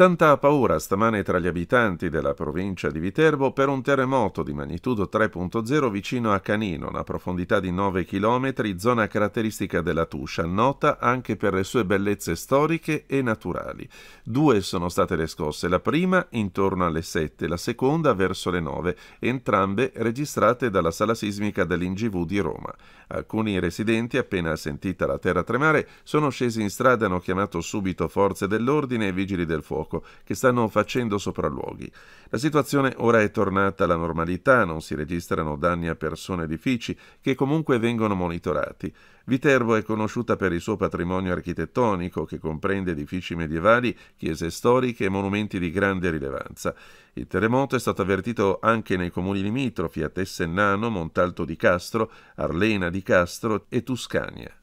Tanta paura stamane tra gli abitanti della provincia di Viterbo per un terremoto di magnitudo 3.0 vicino a Canino, una profondità di 9 km, zona caratteristica della Tuscia, nota anche per le sue bellezze storiche e naturali. Due sono state le scosse, la prima intorno alle 7, la seconda verso le 9, entrambe registrate dalla sala sismica dell'Ingv di Roma. Alcuni residenti, appena sentita la terra tremare, sono scesi in strada e hanno chiamato subito forze dell'ordine e vigili del fuoco fuoco che stanno facendo sopralluoghi. La situazione ora è tornata alla normalità, non si registrano danni a persone edifici che comunque vengono monitorati. Viterbo è conosciuta per il suo patrimonio architettonico che comprende edifici medievali, chiese storiche e monumenti di grande rilevanza. Il terremoto è stato avvertito anche nei comuni limitrofi a Tessennano, Montalto di Castro, Arlena di Castro e Tuscania.